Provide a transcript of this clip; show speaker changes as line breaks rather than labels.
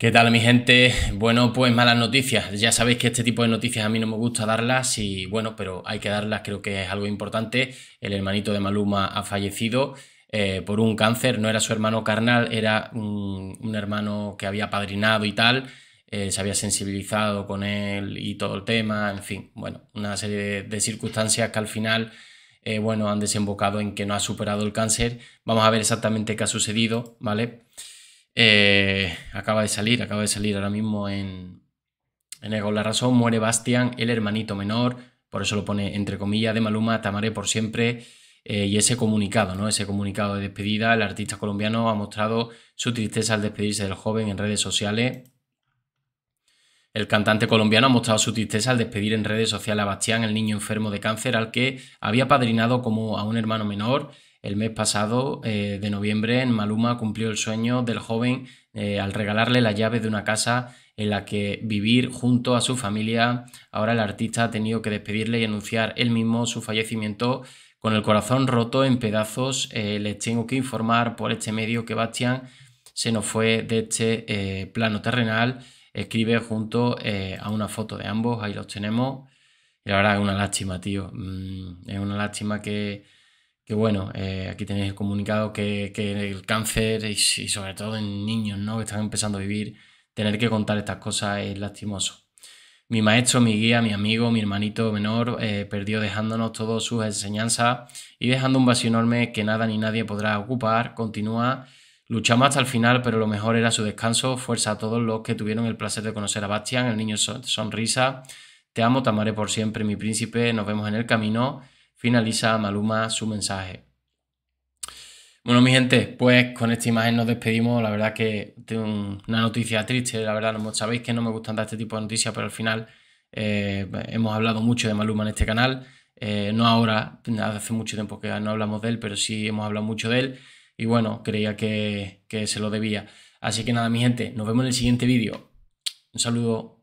¿Qué tal mi gente? Bueno, pues malas noticias. Ya sabéis que este tipo de noticias a mí no me gusta darlas y bueno, pero hay que darlas, creo que es algo importante. El hermanito de Maluma ha fallecido eh, por un cáncer, no era su hermano carnal, era un, hermano que había padrinado y tal, eh, se había sensibilizado con él y todo el tema, en fin, bueno, una serie de, circunstancias que al final... Eh, bueno, han desembocado en que no ha superado el cáncer. Vamos a ver exactamente qué ha sucedido, ¿vale? Eh, acaba de salir, acaba de salir ahora mismo en, en el La Razón, muere Bastian, el hermanito menor, por eso lo pone entre comillas, de Maluma, tamaré por siempre, eh, y ese comunicado, ¿no? Ese comunicado de despedida, el artista colombiano ha mostrado su tristeza al despedirse del joven en redes sociales. El cantante colombiano ha mostrado su tristeza al despedir en redes sociales a Bastián, el niño enfermo de cáncer al que había padrinado como a un hermano menor el mes pasado eh, de noviembre, en Maluma cumplió el sueño del joven eh, al regalarle la llave de una casa en la que vivir junto a su familia. Ahora el artista ha tenido que despedirle y anunciar él mismo su fallecimiento. Con el corazón roto en pedazos, eh, les tengo que informar por este medio que Bastian se nos fue de este plano terrenal. Escribe junto a una foto de ambos, ahí los tenemos. Y ahora es una lástima, tío. Mm, es una lástima que que bueno, eh, aquí tenéis el comunicado que, el cáncer y, sobre todo en niños ¿no? que están empezando a vivir, tener que contar estas cosas es lastimoso. Mi maestro, mi guía, mi amigo, mi hermanito menor eh, perdió dejándonos todas sus enseñanzas y dejando un vacío enorme que nada ni nadie podrá ocupar. Continúa, luchamos hasta el final, pero lo mejor era su descanso. Fuerza a todos los que tuvieron el placer de conocer a Bastian, el niño sonrisa. Te amo, te amaré por siempre, mi príncipe. Nos vemos en el camino finaliza Maluma su mensaje. Bueno, mi gente, pues con esta imagen nos despedimos. La verdad que tengo una noticia triste. La verdad, sabéis que no me gustan dar este tipo de noticias, pero al final eh, pues, hemos hablado mucho de Maluma en este canal. Eh, no ahora, hace mucho tiempo que no hablamos de él, pero sí hemos hablado mucho de él. Y bueno, creía que, que se lo debía. Así que nada, mi gente, nos vemos en el siguiente vídeo. Un saludo.